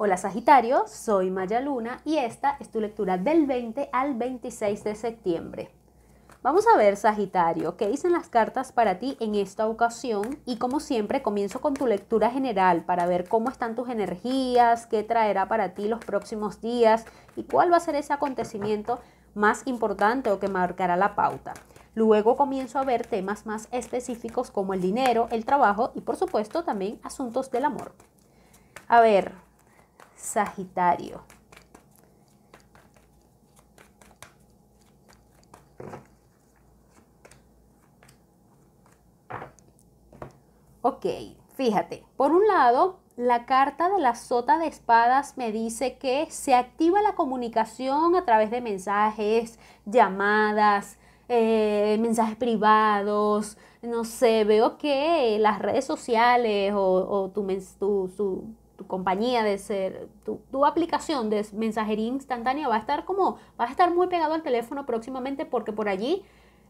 Hola Sagitario, soy Maya Luna y esta es tu lectura del 20 al 26 de septiembre. Vamos a ver Sagitario, qué dicen las cartas para ti en esta ocasión y como siempre comienzo con tu lectura general para ver cómo están tus energías, qué traerá para ti los próximos días y cuál va a ser ese acontecimiento más importante o que marcará la pauta. Luego comienzo a ver temas más específicos como el dinero, el trabajo y por supuesto también asuntos del amor. A ver, Sagitario. Ok, fíjate, por un lado, la carta de la sota de espadas me dice que se activa la comunicación a través de mensajes, llamadas, eh, mensajes privados, no sé, veo que las redes sociales o, tu, mensaje compañía, de ser, tu, aplicación de mensajería instantánea va a estar como, va a estar muy pegado al teléfono próximamente porque por allí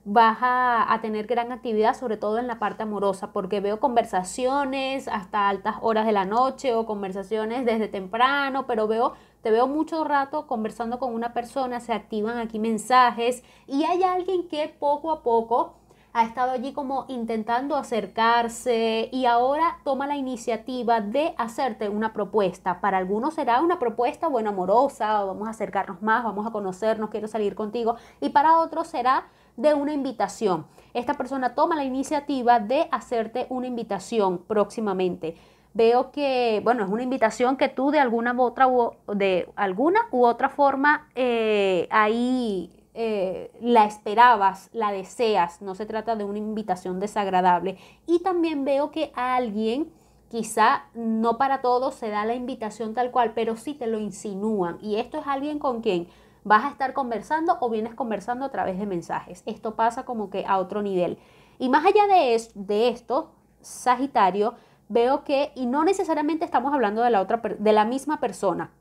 vas a, a, tener gran actividad, sobre todo en la parte amorosa, porque veo conversaciones hasta altas horas de la noche o conversaciones desde temprano, pero veo, te veo mucho rato conversando con una persona, se activan aquí mensajes y hay alguien que poco a poco ha estado allí como intentando acercarse y ahora toma la iniciativa de hacerte una propuesta. Para algunos será una propuesta, bueno, amorosa, vamos a acercarnos más, vamos a conocernos, quiero salir contigo. Y para otros será de una invitación. Esta persona toma la iniciativa de hacerte una invitación próximamente. Veo que, bueno, es una invitación que tú de alguna u otra de alguna u otra forma eh, ahí eh, la esperabas, la deseas, no se trata de una invitación desagradable. Y también veo que a alguien, quizá no para todos se da la invitación tal cual, pero sí te lo insinúan. Y esto es alguien con quien vas a estar conversando o vienes conversando a través de mensajes. Esto pasa como que a otro nivel. Y más allá de, de esto, Sagitario, veo que, y no necesariamente estamos hablando de la, otra, de la misma persona,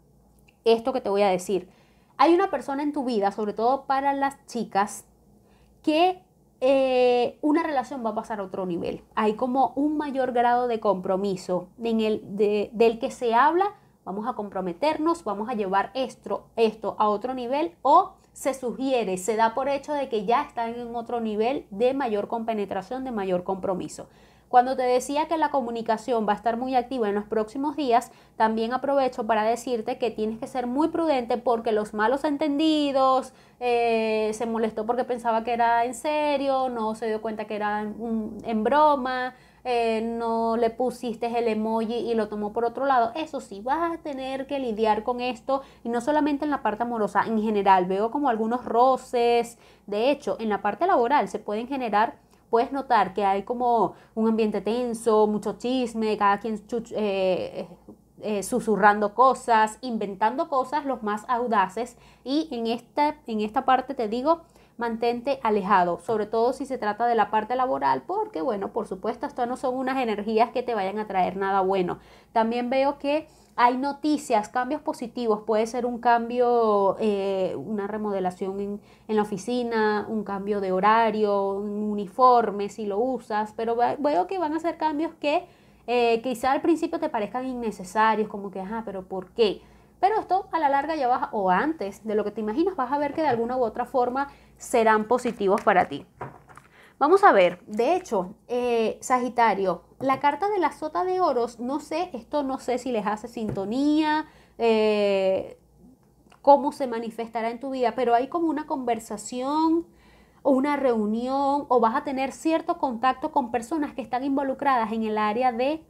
esto que te voy a decir, hay una persona en tu vida, sobre todo para las chicas, que eh, una relación va a pasar a otro nivel. Hay como un mayor grado de compromiso en el, de, del que se habla. Vamos a comprometernos, vamos a llevar esto, esto a otro nivel o se sugiere, se da por hecho de que ya están en otro nivel de mayor compenetración, de mayor compromiso. Cuando te decía que la comunicación va a estar muy activa en los próximos días, también aprovecho para decirte que tienes que ser muy prudente porque los malos entendidos, eh, se molestó porque pensaba que era en serio, no se dio cuenta que era en, broma, eh, no le pusiste el emoji y lo tomó por otro lado. Eso sí, vas a tener que lidiar con esto y no solamente en la parte amorosa, en general veo como algunos roces. De hecho, en la parte laboral se pueden generar puedes notar que hay como un ambiente tenso, mucho chisme, cada quien eh, eh, eh, susurrando cosas, inventando cosas los más audaces. Y en esta, en esta parte te digo mantente alejado, sobre todo si se trata de la parte laboral, porque bueno, por supuesto, esto no son unas energías que te vayan a traer nada bueno. También veo que hay noticias, cambios positivos, puede ser un cambio, eh, una remodelación en, la oficina, un cambio de horario, un uniforme si lo usas, pero veo que van a ser cambios que eh, quizá al principio te parezcan innecesarios, como que, ajá, pero ¿por qué? Pero esto a la larga ya vas, o antes de lo que te imaginas, vas a ver que de alguna u otra forma serán positivos para ti. Vamos a ver, de hecho, eh, Sagitario, la carta de la sota de oros, no sé, esto no sé si les hace sintonía, eh, cómo se manifestará en tu vida, pero hay como una conversación o una reunión o vas a tener cierto contacto con personas que están involucradas en el área de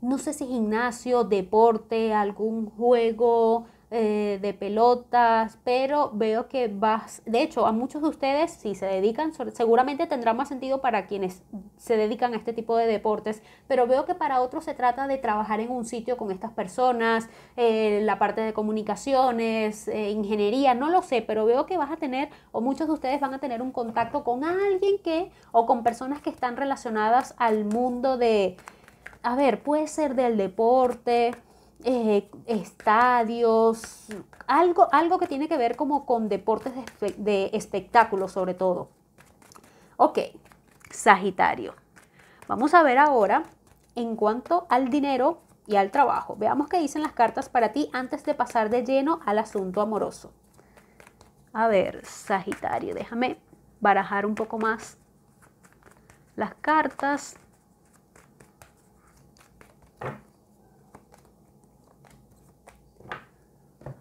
no sé si gimnasio, deporte, algún juego eh, de pelotas, pero veo que vas, de hecho, a muchos de ustedes, si se dedican, seguramente tendrá más sentido para quienes se dedican a este tipo de deportes, pero veo que para otros se trata de trabajar en un sitio con estas personas, eh, la parte de comunicaciones, eh, ingeniería, no lo sé, pero veo que vas a tener, o muchos de ustedes van a tener un contacto con alguien que, o con personas que están relacionadas al mundo de a ver, puede ser del deporte, eh, estadios, algo, algo que tiene que ver como con deportes de, espectáculo espectáculos sobre todo. Ok, Sagitario. Vamos a ver ahora en cuanto al dinero y al trabajo. Veamos qué dicen las cartas para ti antes de pasar de lleno al asunto amoroso. A ver, Sagitario, déjame barajar un poco más las cartas.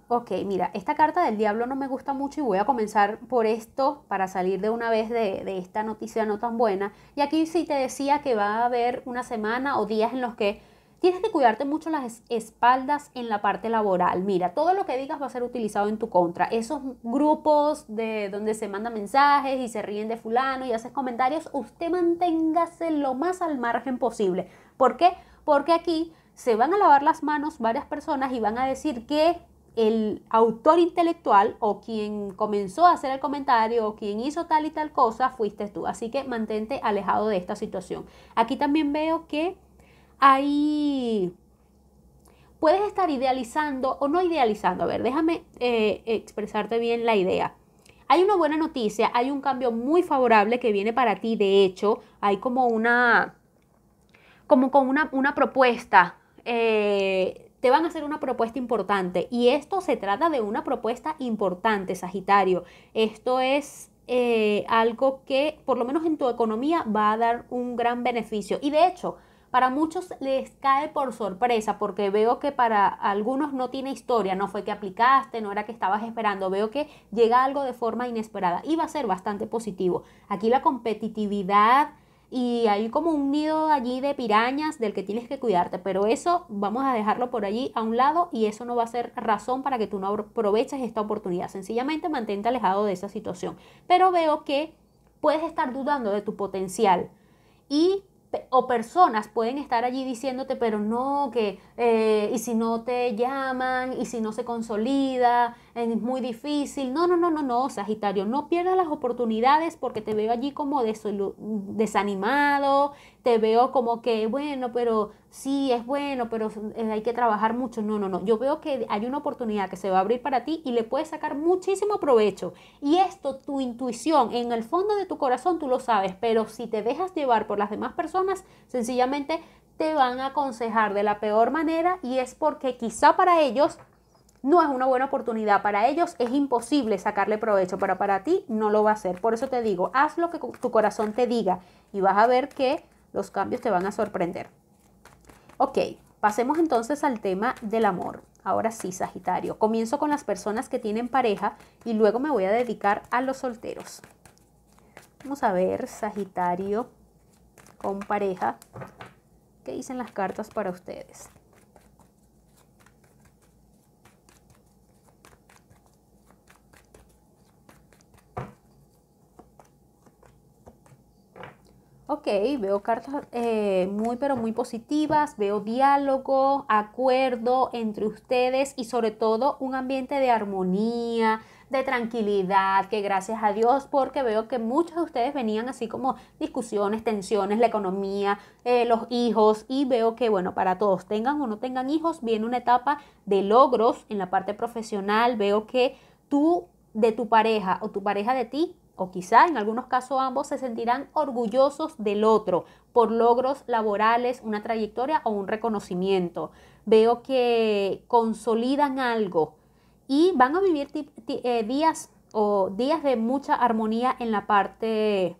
ok, mira, esta carta del diablo no me gusta mucho y voy a comenzar por esto para salir de una vez de, esta noticia no tan buena. Y aquí sí te decía que va a haber una semana o días en los que Tienes que cuidarte mucho las espaldas en la parte laboral. Mira, todo lo que digas va a ser utilizado en tu contra. Esos grupos de donde se mandan mensajes y se ríen de fulano y haces comentarios, usted manténgase lo más al margen posible. ¿Por qué? Porque aquí se van a lavar las manos varias personas y van a decir que el autor intelectual o quien comenzó a hacer el comentario o quien hizo tal y tal cosa fuiste tú. Así que mantente alejado de esta situación. Aquí también veo que hay... Puedes estar idealizando o no idealizando. A ver, déjame eh, expresarte bien la idea. Hay una buena noticia, hay un cambio muy favorable que viene para ti. De hecho, hay como una, como con una, propuesta eh, te van a hacer una propuesta importante. Y esto se trata de una propuesta importante, Sagitario. Esto es eh, algo que, por lo menos en tu economía, va a dar un gran beneficio. Y de hecho, para muchos les cae por sorpresa, porque veo que para algunos no tiene historia, no fue que aplicaste, no era que estabas esperando, veo que llega algo de forma inesperada y va a ser bastante positivo. Aquí la competitividad y hay como un nido allí de pirañas del que tienes que cuidarte, pero eso vamos a dejarlo por allí a un lado y eso no va a ser razón para que tú no aproveches esta oportunidad. Sencillamente mantente alejado de esa situación. Pero veo que puedes estar dudando de tu potencial y o personas pueden estar allí diciéndote, pero no, que, eh, y si no te llaman, y si no se consolida, es muy difícil. No, no, no, no, no, Sagitario, no pierdas las oportunidades porque te veo allí como desanimado, te veo como que, bueno, pero sí, es bueno, pero eh, hay que trabajar mucho. No, no, no. Yo veo que hay una oportunidad que se va a abrir para ti y le puedes sacar muchísimo provecho. Y esto, tu intuición, en el fondo de tu corazón, tú lo sabes, pero si te dejas llevar por las demás personas, sencillamente te van a aconsejar de la peor manera y es porque quizá para ellos no es una buena oportunidad. Para ellos es imposible sacarle provecho, pero para ti no lo va a hacer. Por eso te digo, haz lo que tu corazón te diga y vas a ver que los cambios te van a sorprender. Ok, pasemos entonces al tema del amor. Ahora sí, Sagitario. Comienzo con las personas que tienen pareja y luego me voy a dedicar a los solteros. Vamos a ver, Sagitario con pareja. ¿Qué dicen las cartas para ustedes? Ok, veo cartas eh, muy pero muy positivas, veo diálogo, acuerdo entre ustedes y sobre todo un ambiente de armonía, de tranquilidad, que gracias a Dios, porque veo que muchos de ustedes venían así como discusiones, tensiones, la economía, eh, los hijos, y veo que, bueno, para todos, tengan o no tengan hijos, viene una etapa de logros en la parte profesional, veo que tú de tu pareja o tu pareja de ti o quizá en algunos casos ambos se sentirán orgullosos del otro por logros laborales, una trayectoria o un reconocimiento. Veo que consolidan algo y van a vivir eh, días o días de mucha armonía en la parte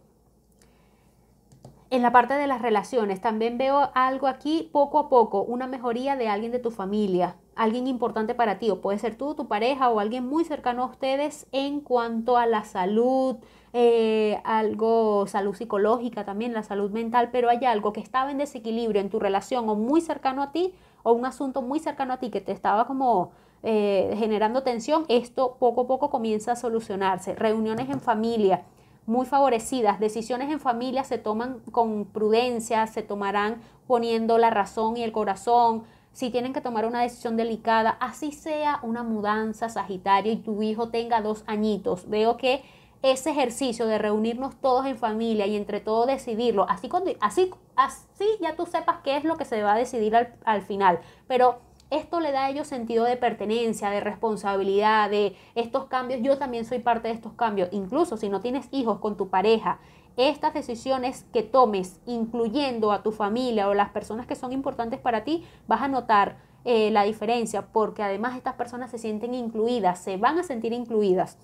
en la parte de las relaciones. También veo algo aquí poco a poco, una mejoría de alguien de tu familia, alguien importante para ti, o puede ser tú, tu pareja o alguien muy cercano a ustedes en cuanto a la salud, eh, algo, salud psicológica también, la salud mental, pero hay algo que estaba en desequilibrio en tu relación o muy cercano a ti, o un asunto muy cercano a ti que te estaba como eh, generando tensión, esto poco a poco comienza a solucionarse. Reuniones en familia muy favorecidas, decisiones en familia se toman con prudencia, se tomarán poniendo la razón y el corazón, si tienen que tomar una decisión delicada, así sea una mudanza, Sagitario, y tu hijo tenga dos añitos. Veo que ese ejercicio de reunirnos todos en familia y entre todos decidirlo, así, cuando, así, así ya tú sepas qué es lo que se va a decidir al final, pero esto le da a ellos sentido de pertenencia, de responsabilidad, de estos cambios. Yo también soy parte de estos cambios. Incluso si no tienes hijos con tu pareja estas decisiones que tomes, incluyendo a tu familia o las personas que son importantes para ti, vas a notar eh, la diferencia, porque además estas personas se sienten incluidas, se van a sentir incluidas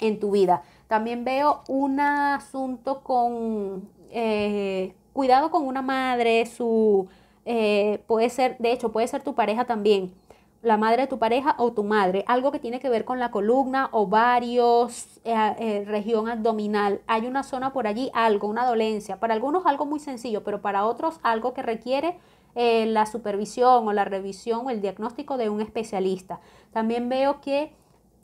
en tu vida. También veo un asunto con eh, cuidado con una madre, su eh, puede ser, de hecho, puede ser tu pareja también la madre de tu pareja o tu madre, algo que tiene que ver con la columna, ovarios, varios eh, eh, región abdominal, hay una zona por allí, algo, una dolencia, para algunos algo muy sencillo, pero para otros algo que requiere eh, la supervisión o la revisión o el diagnóstico de un especialista. También veo que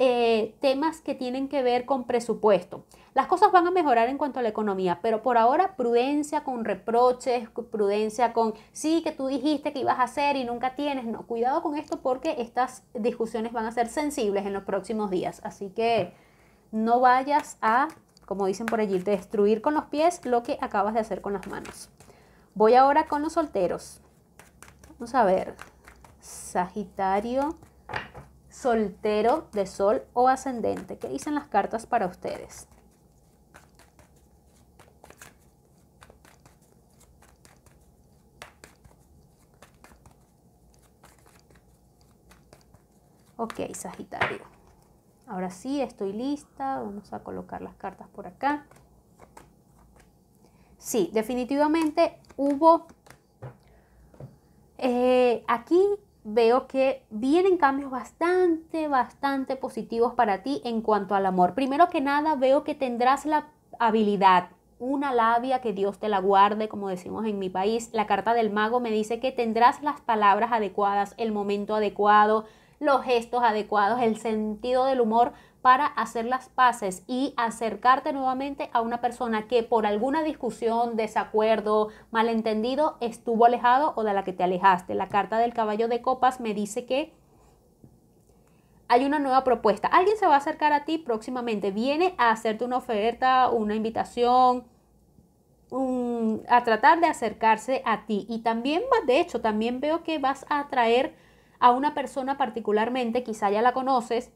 eh, temas que tienen que ver con presupuesto. Las cosas van a mejorar en cuanto a la economía, pero por ahora prudencia con reproches, prudencia con sí que tú dijiste que ibas a hacer y nunca tienes. No, cuidado con esto porque estas discusiones van a ser sensibles en los próximos días. Así que no vayas a, como dicen por allí, destruir con los pies lo que acabas de hacer con las manos. Voy ahora con los solteros. Vamos a ver. Sagitario, soltero de sol o ascendente. ¿Qué dicen las cartas para ustedes? Ok, Sagitario. Ahora sí, estoy lista. Vamos a colocar las cartas por acá. Sí, definitivamente hubo... Eh, aquí veo que vienen cambios bastante, bastante positivos para ti en cuanto al amor. Primero que nada, veo que tendrás la habilidad, una labia que Dios te la guarde, como decimos en mi país. La carta del mago me dice que tendrás las palabras adecuadas, el momento adecuado, los gestos adecuados, el sentido del humor para hacer las paces y acercarte nuevamente a una persona que por alguna discusión, desacuerdo, malentendido estuvo alejado o de la que te alejaste. La carta del caballo de copas me dice que hay una nueva propuesta. Alguien se va a acercar a ti próximamente, viene a hacerte una oferta, una invitación, a tratar de acercarse a ti. Y también, de hecho, también veo que vas a atraer a una persona particularmente, quizá ya la conoces,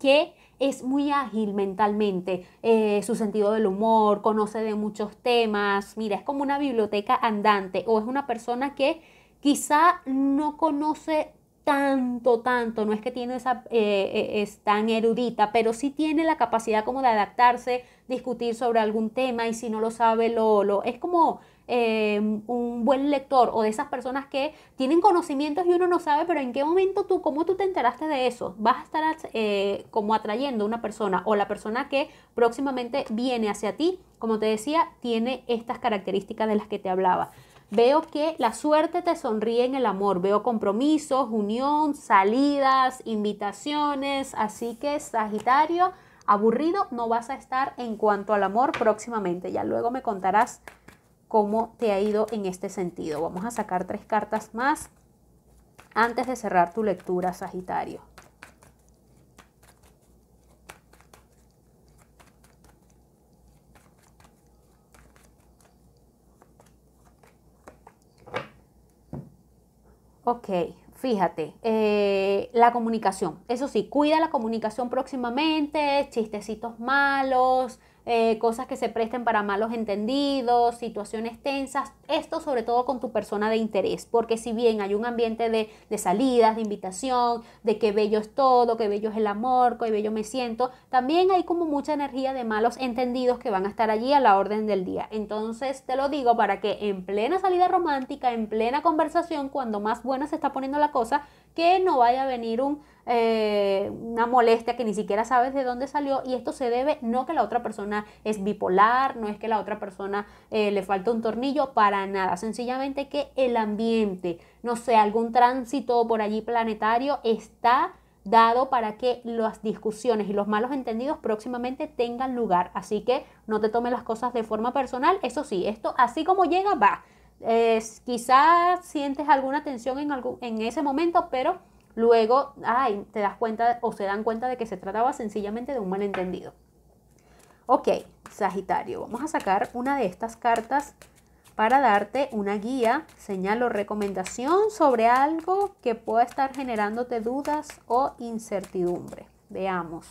que es muy ágil mentalmente, eh, su sentido del humor, conoce de muchos temas, mira, es como una biblioteca andante o es una persona que quizá no conoce tanto, tanto, no es que tiene esa, eh, eh, es tan erudita, pero sí tiene la capacidad como de adaptarse, discutir sobre algún tema y si no lo sabe, lo, lo es como em, un buen lector o de esas personas que tienen conocimientos y uno no sabe, pero en qué momento tú, cómo tú te enteraste de eso, vas a estar eh, como atrayendo una persona o la persona que próximamente viene hacia ti, como te decía, tiene estas características de las que te hablaba. Veo que la suerte te sonríe en el amor. Veo compromisos, unión, salidas, invitaciones. Así que Sagitario, aburrido no vas a estar en cuanto al amor próximamente. Ya luego me contarás cómo te ha ido en este sentido. Vamos a sacar tres cartas más antes de cerrar tu lectura, Sagitario. Ok, fíjate, eh, la comunicación. Eso sí, cuida la comunicación próximamente, chistecitos malos, eh, cosas que se presten para malos entendidos, situaciones tensas, esto sobre todo con tu persona de interés, porque si bien hay un ambiente de, de salidas, de invitación, de que bello es todo, qué bello es el amor, qué bello me siento, también hay como mucha energía de malos entendidos que van a estar allí a la orden del día. Entonces te lo digo para que en plena salida romántica, en plena conversación, cuando más buena se está poniendo la cosa, que no vaya a venir un, eh, una molestia que ni siquiera sabes de dónde salió y esto se debe no que la otra persona es bipolar, no es que la otra persona eh, le falta un tornillo, para nada, sencillamente que el ambiente, no sé, algún tránsito por allí planetario está dado para que las discusiones y los malos entendidos próximamente tengan lugar. Así que no te tomes las cosas de forma personal. Eso sí, esto así como llega, va quizás sientes alguna tensión en, en ese momento, pero luego, te das cuenta o se dan cuenta de que se trataba sencillamente de un malentendido. Ok, Sagitario, vamos a sacar una de estas cartas para darte una guía, señal o recomendación sobre algo que pueda estar generándote dudas o incertidumbre. Veamos.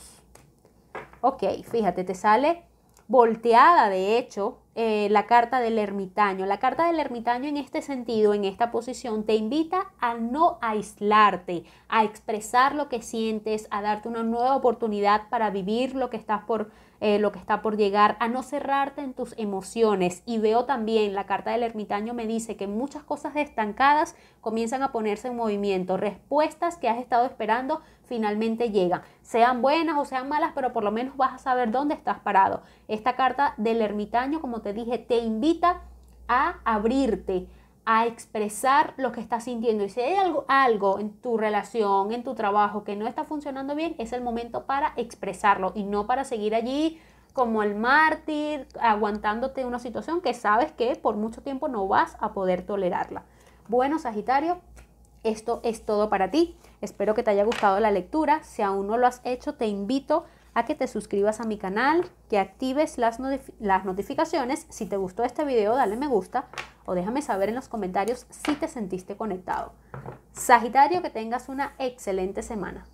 Ok, fíjate, te sale volteada, de hecho, eh, la carta del ermitaño. La carta del ermitaño en este sentido, en esta posición, te invita a no aislarte, a expresar lo que sientes, a darte una nueva oportunidad para vivir lo que estás por eh, lo que está por llegar, a no cerrarte en tus emociones. Y veo también, la carta del ermitaño me dice que muchas cosas estancadas comienzan a ponerse en movimiento, respuestas que has estado esperando finalmente llegan, sean buenas o sean malas, pero por lo menos vas a saber dónde estás parado. Esta carta del ermitaño, como te dije, te invita a abrirte, a expresar lo que estás sintiendo. Y si hay algo, algo en tu relación, en tu trabajo que no está funcionando bien, es el momento para expresarlo y no para seguir allí como el mártir, aguantándote una situación que sabes que por mucho tiempo no vas a poder tolerarla. Bueno, Sagitario, esto es todo para ti. Espero que te haya gustado la lectura. Si aún no lo has hecho, te invito a que te suscribas a mi canal, que actives las, las notificaciones. Si te gustó este video, dale me gusta o déjame saber en los comentarios si te sentiste conectado. Sagitario, que tengas una excelente semana.